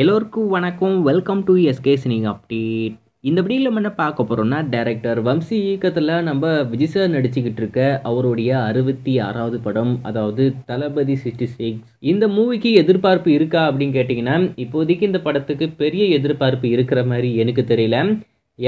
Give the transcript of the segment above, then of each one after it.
எல்லோருக்கும் வணக்கம் welcome to SK சினிங் அப்டேட் இந்த வீடியோவில் நம்ம என்ன பார்க்க போகிறோம்னா டேரக்டர் வம்சி இயக்கத்தில் நம்ம விஜிசர் நடிச்சுக்கிட்டு இருக்க அவருடைய அறுபத்தி ஆறாவது படம் அதாவது தளபதி சிக்ஸ்டி சிக்ஸ் இந்த மூவிக்கு எதிர்பார்ப்பு இருக்கா அப்படின்னு கேட்டிங்கன்னா இப்போதைக்கு இந்த படத்துக்கு பெரிய எதிர்பார்ப்பு இருக்கிற மாதிரி எனக்கு தெரியல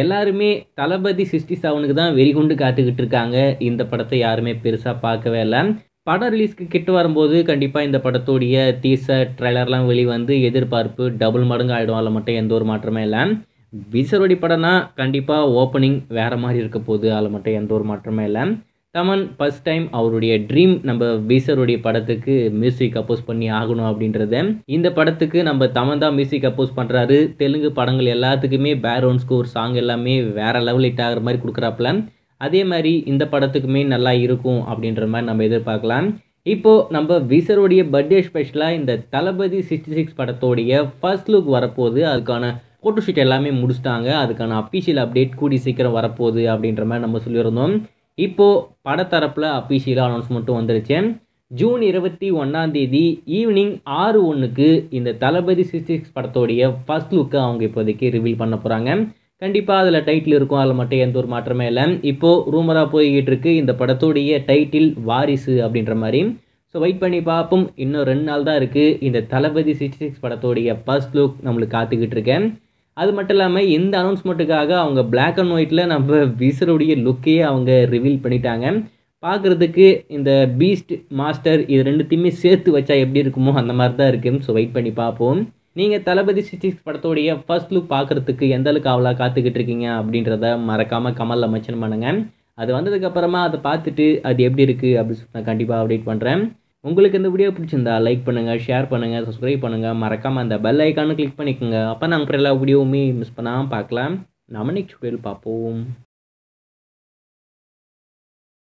எல்லாருமே தளபதி சிக்ஸ்டி செவனுக்கு தான் வெறி கொண்டு காத்துக்கிட்டு இருக்காங்க இந்த படத்தை யாருமே பெருசாக பார்க்கவே இல்லை படம் ரிலீஸ்க்கு கிட்ட வரும்போது கண்டிப்பாக இந்த படத்துடைய டீசர் ட்ரெய்லர்லாம் வெளிவந்து எதிர்பார்ப்பு டபுள் மடங்கு ஆகிடும் அதில் மட்டும் எந்த ஒரு மாற்றமே இல்லை விசரோடி படம்னா கண்டிப்பாக ஓப்பனிங் வேறு மாதிரி இருக்க போகுது அதில் மட்டும் எந்த ஒரு மாற்றமே இல்லை தமன் ஃபஸ்ட் டைம் அவருடைய ட்ரீம் நம்ம விசருடைய படத்துக்கு மியூசிக் அப்போஸ் பண்ணி ஆகணும் அப்படின்றது இந்த படத்துக்கு நம்ம தமன் தான் மியூசிக் அப்போஸ் பண்ணுறாரு தெலுங்கு படங்கள் எல்லாத்துக்குமே பேக்ரவுண்ட் ஸ்கோர் சாங் எல்லாமே வேறு லெவல் ஹிட் ஆகிற மாதிரி கொடுக்குறாப்புல அதே மாதிரி இந்த படத்துக்குமே நல்லா இருக்கும் அப்படின்ற மாதிரி நம்ம எதிர்பார்க்கலாம் இப்போது நம்ம விசருடைய பர்த்டே ஸ்பெஷலாக இந்த தளபதி சிக்ஸ்டி சிக்ஸ் படத்தோடைய ஃபர்ஸ்ட் லுக் வரப்போகுது அதுக்கான ஃபோட்டோ ஷூட் எல்லாமே முடிச்சிட்டாங்க அதுக்கான அஃபீஷியல் அப்டேட் கூடி சீக்கிரம் வரப்போகுது அப்படின்ற மாதிரி நம்ம சொல்லியிருந்தோம் இப்போது படத்தரப்பில் அஃபீஷியலாக அனௌன்ஸ்மெண்ட்டும் வந்துருச்சு ஜூன் இருபத்தி ஒன்றாம் தேதி ஈவினிங் ஆறு ஒன்றுக்கு இந்த தளபதி சிக்ஸ்டி சிக்ஸ் படத்தோடைய ஃபர்ஸ்ட் லுக்கை அவங்க இப்போதைக்கு ரிவீல் பண்ண போகிறாங்க கண்டிப்பாக அதில் டைட்டில் இருக்கும் அதில் மட்டும் எந்த ஒரு மாற்றமே இல்லை இப்போது ரூமராக போய்கிட்டு இருக்கு இந்த படத்துடைய டைட்டில் வாரிசு அப்படின்ற மாதிரி ஸோ வெயிட் பண்ணி பார்ப்போம் இன்னும் ரெண்டு நாள் தான் இருக்குது இந்த தளபதி சிக்ஸ்டி சிக்ஸ் படத்தோடைய ஃபர்ஸ்ட் லுக் நம்மளுக்கு காத்துக்கிட்டு இருக்கேன் அது மட்டும் இல்லாமல் இந்த அனௌன்ஸ்மெண்ட்டுக்காக அவங்க பிளாக் அண்ட் ஒயிட்டில் நம்ம விசருடைய லுக்கையே அவங்க ரிவீல் பண்ணிட்டாங்க பார்க்குறதுக்கு இந்த பீஸ்ட் மாஸ்டர் இது ரெண்டுத்தையுமே சேர்த்து வச்சா எப்படி இருக்குமோ அந்த மாதிரி தான் இருக்குது ஸோ வெயிட் பண்ணி பார்ப்போம் நீங்கள் தளபதி சிட்டிஸ் படத்தோடைய ஃபர்ஸ்ட் லுக் பார்க்குறதுக்கு எந்த அளவுக்கு அவ்வளோ காத்துக்கிட்டு இருக்கீங்க அப்படின்றத மறக்காமல் கமலில் மென்ஷன் பண்ணுங்கள் அது வந்ததுக்கப்புறமா அதை பார்த்துட்டு அது எப்படி இருக்குது அப்படின்னு சொல்லி நான் கண்டிப்பாக அப்டேட் பண்ணுறேன் உங்களுக்கு இந்த வீடியோ பிடிச்சிருந்தா லைக் பண்ணுங்கள் ஷேர் பண்ணுங்கள் சப்ஸ்கிரைப் பண்ணுங்கள் மறக்காமல் அந்த பெல் ஐக்கானு கிளிக் பண்ணிக்கோங்க அப்போ நாங்கள் எல்லா வீடியோவுமே மிஸ் பண்ணாமல் பார்க்கலாம் நம்ம நெக்ஸ்ட் வீடியோவில் பார்ப்போம்